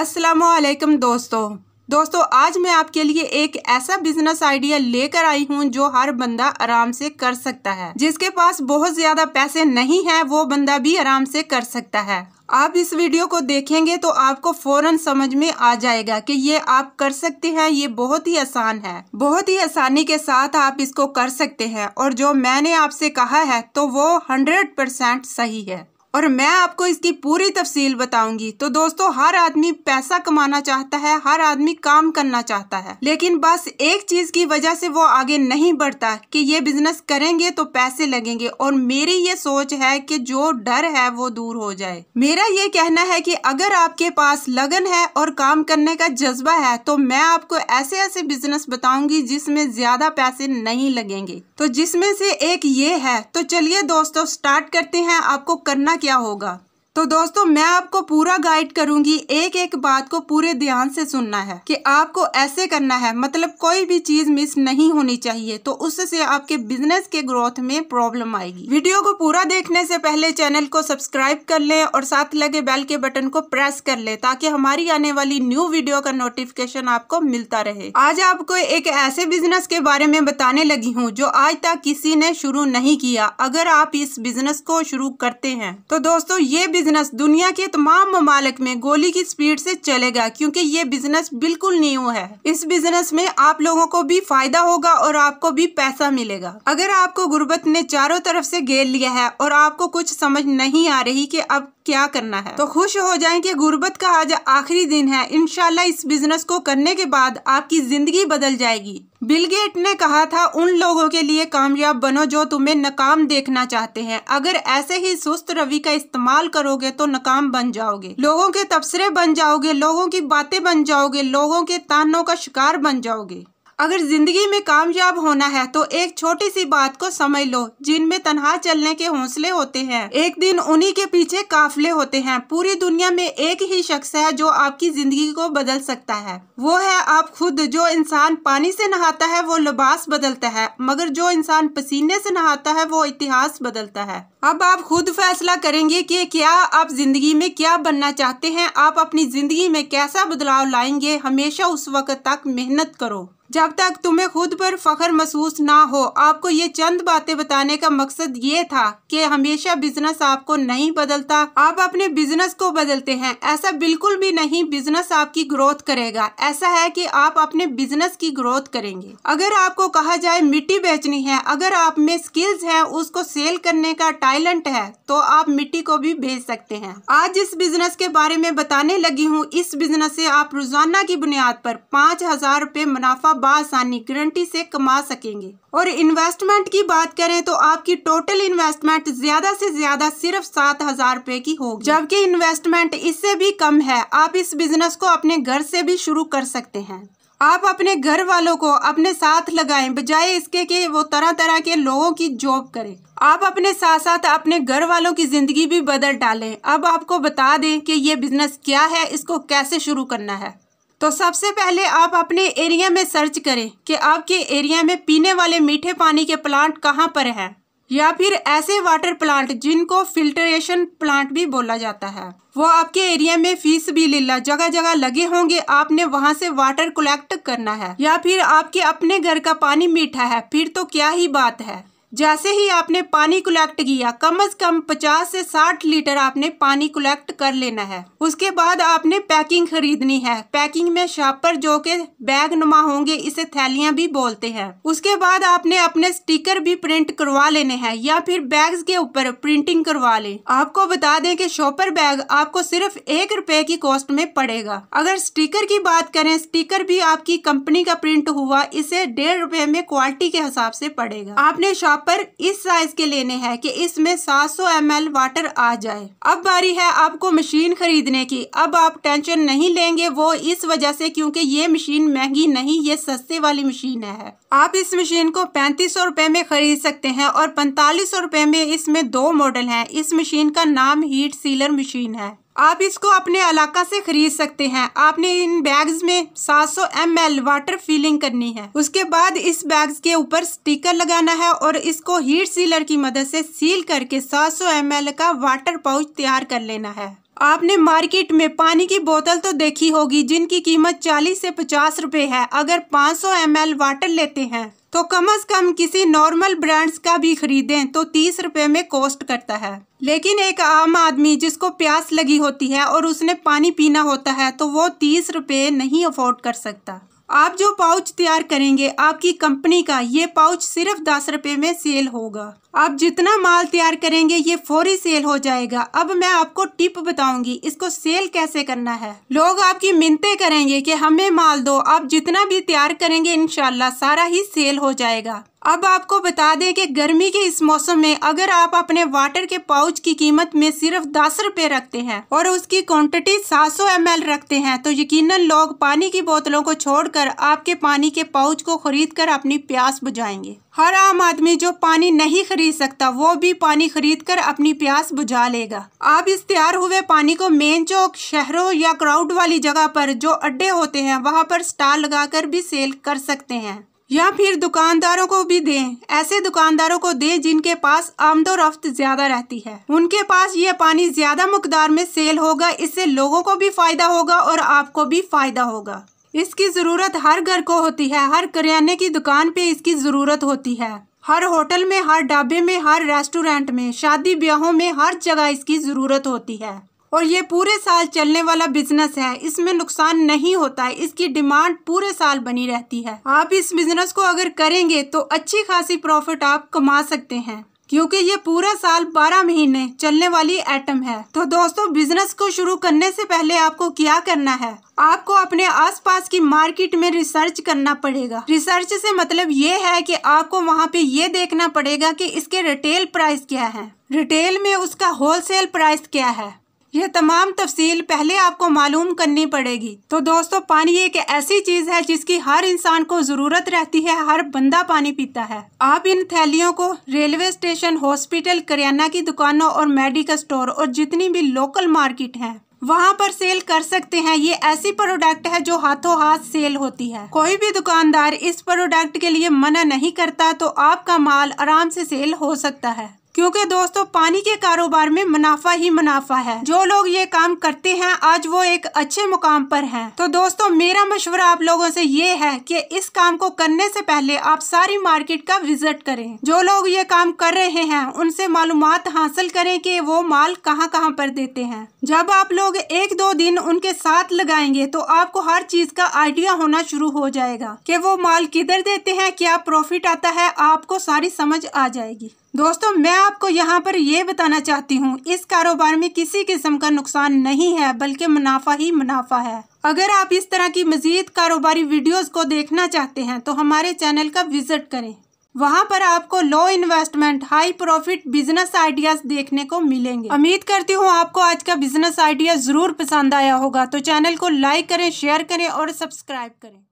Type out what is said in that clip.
असलकम दोस्तों दोस्तों आज मैं आपके लिए एक ऐसा बिजनेस आइडिया लेकर आई हूँ जो हर बंदा आराम से कर सकता है जिसके पास बहुत ज्यादा पैसे नहीं है वो बंदा भी आराम से कर सकता है आप इस वीडियो को देखेंगे तो आपको फौरन समझ में आ जाएगा कि ये आप कर सकते हैं ये बहुत ही आसान है बहुत ही आसानी के साथ आप इसको कर सकते हैं और जो मैंने आपसे कहा है तो वो हंड्रेड परसेंट सही है और मैं आपको इसकी पूरी तफसील बताऊंगी तो दोस्तों हर आदमी पैसा कमाना चाहता है हर आदमी काम करना चाहता है लेकिन बस एक चीज की वजह से वो आगे नहीं बढ़ता कि ये बिजनेस करेंगे तो पैसे लगेंगे और मेरी ये सोच है कि जो डर है वो दूर हो जाए मेरा ये कहना है कि अगर आपके पास लगन है और काम करने का जज्बा है तो मैं आपको ऐसे ऐसे बिजनेस बताऊंगी जिसमे ज्यादा पैसे नहीं लगेंगे तो जिसमे से एक ये है तो चलिए दोस्तों स्टार्ट करते हैं आपको करना क्या होगा तो दोस्तों मैं आपको पूरा गाइड करूंगी एक एक बात को पूरे ध्यान से सुनना है कि आपको ऐसे करना है मतलब कोई भी चीज मिस नहीं होनी चाहिए तो उससे आपके बिजनेस के ग्रोथ में प्रॉब्लम आएगी वीडियो को पूरा देखने से पहले चैनल को सब्सक्राइब कर लें और साथ लगे बेल के बटन को प्रेस कर ले ताकि हमारी आने वाली न्यू वीडियो का नोटिफिकेशन आपको मिलता रहे आज आपको एक ऐसे बिजनेस के बारे में बताने लगी हूँ जो आज तक किसी ने शुरू नहीं किया अगर आप इस बिजनेस को शुरू करते हैं तो दोस्तों ये बिजनेस बिजनेस दुनिया के तमाम ममालिक में गोली की स्पीड से चलेगा क्योंकि ये बिजनेस बिल्कुल न्यू है इस बिजनेस में आप लोगों को भी फायदा होगा और आपको भी पैसा मिलेगा अगर आपको गुर्बत ने चारों तरफ से घेर लिया है और आपको कुछ समझ नहीं आ रही की अब क्या करना है तो खुश हो जाएं कि गुर्बत का आज आखिरी दिन है इनशाला इस बिजनेस को करने के बाद आपकी जिंदगी बदल जाएगी बिल गेट ने कहा था उन लोगों के लिए कामयाब बनो जो तुम्हें नाकाम देखना चाहते हैं अगर ऐसे ही सुस्त रवि का इस्तेमाल करोगे तो नाकाम बन जाओगे लोगों के तबसरे बन जाओगे लोगों की बातें बन जाओगे लोगों के तानों का शिकार बन जाओगे अगर ज़िंदगी में कामयाब होना है तो एक छोटी सी बात को समझ लो जिनमें तनहा चलने के हौसले होते हैं एक दिन उन्हीं के पीछे काफले होते हैं पूरी दुनिया में एक ही शख्स है जो आपकी ज़िंदगी को बदल सकता है वो है आप खुद जो इंसान पानी से नहाता है वो लिबास बदलता है मगर जो इंसान पसीने से नहाता है वो इतिहास बदलता है अब आप खुद फैसला करेंगे कि क्या आप ज़िंदगी में क्या बनना चाहते हैं आप अपनी ज़िंदगी में कैसा बदलाव लाएंगे हमेशा उस वक्त तक मेहनत करो जब तक तुम्हें खुद पर फ़ख्र महसूस ना हो आपको ये चंद बातें बताने का मकसद ये था कि हमेशा बिजनेस आपको नहीं बदलता आप अपने बिजनेस को बदलते हैं ऐसा बिल्कुल भी नहीं बिजनेस आपकी ग्रोथ करेगा ऐसा है कि आप अपने बिजनेस की ग्रोथ करेंगे अगर आपको कहा जाए मिट्टी बेचनी है अगर आप में स्किल्स है उसको सेल करने का टैलेंट है तो आप मिट्टी को भी बेच सकते हैं आज जिस बिजनेस के बारे में बताने लगी हूँ इस बिजनेस से आप रोजाना की बुनियाद पर पाँच हजार रूपए मुनाफा बसानी गारंटी से कमा सकेंगे और इन्वेस्टमेंट की बात करें तो आपकी टोटल इन्वेस्टमेंट ज्यादा से ज्यादा सिर्फ सात हजार रूपए की होगी जबकि इन्वेस्टमेंट इससे भी कम है आप इस बिजनेस को अपने घर से भी शुरू कर सकते हैं आप अपने घर वालों को अपने साथ लगाएं बजाय इसके कि वो तरह तरह के लोगों की जॉब करें आप अपने साथ साथ अपने घर वालों की ज़िंदगी भी बदल डालें अब आपको बता दें कि ये बिज़नेस क्या है इसको कैसे शुरू करना है तो सबसे पहले आप अपने एरिया में सर्च करें कि आपके एरिया में पीने वाले मीठे पानी के प्लांट कहाँ पर हैं या फिर ऐसे वाटर प्लांट जिनको फिल्ट्रेशन प्लांट भी बोला जाता है वो आपके एरिया में फीस भी लीला जगह जगह लगे होंगे आपने वहाँ से वाटर कलेक्ट करना है या फिर आपके अपने घर का पानी मीठा है फिर तो क्या ही बात है जैसे ही आपने पानी कलेक्ट किया कम अज कम 50 से 60 लीटर आपने पानी कलेक्ट कर लेना है उसके बाद आपने पैकिंग खरीदनी है पैकिंग में शापर जो के बैग नुमा होंगे इसे थैलियां भी बोलते हैं उसके बाद आपने अपने स्टिकर भी प्रिंट करवा लेने हैं या फिर बैग के ऊपर प्रिंटिंग करवा ले आपको बता दें की शॉपर बैग आपको सिर्फ एक रुपए की कॉस्ट में पड़ेगा अगर स्टिकर की बात करें स्टिकर भी आपकी कंपनी का प्रिंट हुआ इसे डेढ़ रुपए में क्वालिटी के हिसाब से पड़ेगा आपने शॉप पर इस साइज के लेने हैं कि इसमें 700 सौ वाटर आ जाए अब बारी है आपको मशीन खरीदने की अब आप टेंशन नहीं लेंगे वो इस वजह से क्योंकि ये मशीन महंगी नहीं ये सस्ते वाली मशीन है आप इस मशीन को पैंतीस सौ में खरीद सकते हैं और पैंतालीस सौ में इसमें दो मॉडल हैं इस मशीन का नाम हीट सीलर मशीन है आप इसको अपने इलाका से खरीद सकते हैं आपने इन बैग्स में 700 सौ एम वाटर फिलिंग करनी है उसके बाद इस बैग्स के ऊपर स्टिकर लगाना है और इसको हीट सीलर की मदद से सील करके 700 सौ एम का वाटर पाउच तैयार कर लेना है आपने मार्केट में पानी की बोतल तो देखी होगी जिनकी कीमत 40 से 50 रुपए है अगर 500 सौ वाटर लेते हैं तो कम अज़ कम किसी नॉर्मल ब्रांड्स का भी ख़रीदें तो तीस रुपये में कॉस्ट करता है लेकिन एक आम आदमी जिसको प्यास लगी होती है और उसने पानी पीना होता है तो वो तीस रुपये नहीं अफोर्ड कर सकता आप जो पाउच तैयार करेंगे आपकी कंपनी का ये पाउच सिर्फ दस रुपये में सेल होगा आप जितना माल तैयार करेंगे ये फौरी सेल हो जाएगा अब मैं आपको टिप बताऊंगी इसको सेल कैसे करना है लोग आपकी मिनते करेंगे कि हमें माल दो आप जितना भी तैयार करेंगे इनशाला सारा ही सेल हो जाएगा अब आपको बता दें कि गर्मी के इस मौसम में अगर आप अपने वाटर के पाउच की कीमत में सिर्फ दस रुपए रखते हैं और उसकी क्वांटिटी 700 एल रखते हैं तो यकीनन लोग पानी की बोतलों को छोड़कर आपके पानी के पाउच को खरीद कर अपनी प्यास बुझाएंगे हर आम आदमी जो पानी नहीं खरीद सकता वो भी पानी खरीद कर अपनी प्यास बुझा लेगा आप इस तैयार हुए पानी को मेन चौक शहरों या क्राउड वाली जगह पर जो अड्डे होते हैं वहाँ पर स्टाल कर भी सेल कर सकते हैं या फिर दुकानदारों को भी दें ऐसे दुकानदारों को दें जिनके पास आमदोरफ्त ज़्यादा रहती है उनके पास ये पानी ज़्यादा मकदार में सेल होगा इससे लोगों को भी फ़ायदा होगा और आपको भी फ़ायदा होगा इसकी ज़रूरत हर घर को होती है हर करियाने की दुकान पे इसकी ज़रूरत होती है हर होटल में हर ढाबे में हर रेस्टोरेंट में शादी ब्याहों में हर जगह इसकी ज़रूरत होती है और ये पूरे साल चलने वाला बिजनेस है इसमें नुकसान नहीं होता है इसकी डिमांड पूरे साल बनी रहती है आप इस बिजनेस को अगर करेंगे तो अच्छी खासी प्रॉफिट आप कमा सकते हैं क्योंकि ये पूरा साल 12 महीने चलने वाली आइटम है तो दोस्तों बिजनेस को शुरू करने से पहले आपको क्या करना है आपको अपने आसपास की मार्केट में रिसर्च करना पड़ेगा रिसर्च से मतलब ये है कि आपको वहाँ पे ये देखना पड़ेगा कि इसके रिटेल प्राइस क्या है रिटेल में उसका होलसेल प्राइस क्या है यह तमाम तफसील पहले आपको मालूम करनी पड़ेगी तो दोस्तों पानी एक ऐसी चीज़ है जिसकी हर इंसान को ज़रूरत रहती है हर बंदा पानी पीता है आप इन थैलियों को रेलवे स्टेशन हॉस्पिटल करियाना की दुकानों और मेडिकल स्टोर और जितनी भी लोकल मार्केट है वहाँ पर सेल कर सकते हैं ये ऐसी प्रोडक्ट है जो हाथों हाथ सेल होती है कोई भी दुकानदार इस प्रोडक्ट के लिए मना नहीं करता तो आपका माल आराम से सेल हो सकता है क्योंकि दोस्तों पानी के कारोबार में मुनाफा ही मुनाफा है जो लोग ये काम करते हैं आज वो एक अच्छे मुकाम पर हैं तो दोस्तों मेरा मशवरा आप लोगों से ये है कि इस काम को करने से पहले आप सारी मार्केट का विजिट करें जो लोग ये काम कर रहे हैं उनसे मालूम हासिल करें कि वो माल कहाँ कहाँ पर देते हैं जब आप लोग एक दो दिन उनके साथ लगाएंगे तो आपको हर चीज का आइडिया होना शुरू हो जाएगा कि वो माल किधर देते हैं क्या प्रॉफिट आता है आपको सारी समझ आ जाएगी दोस्तों मैं आपको यहाँ पर ये बताना चाहती हूँ इस कारोबार में किसी किस्म का नुकसान नहीं है बल्कि मुनाफा ही मुनाफा है अगर आप इस तरह की मजीद कारोबारी वीडियोस को देखना चाहते हैं तो हमारे चैनल का विजिट करें वहाँ पर आपको low investment high profit business ideas देखने को मिलेंगे उम्मीद करती हूँ आपको आज का बिजनेस आइडिया जरूर पसंद आया होगा तो चैनल को लाइक करें शेयर करें और सब्सक्राइब करें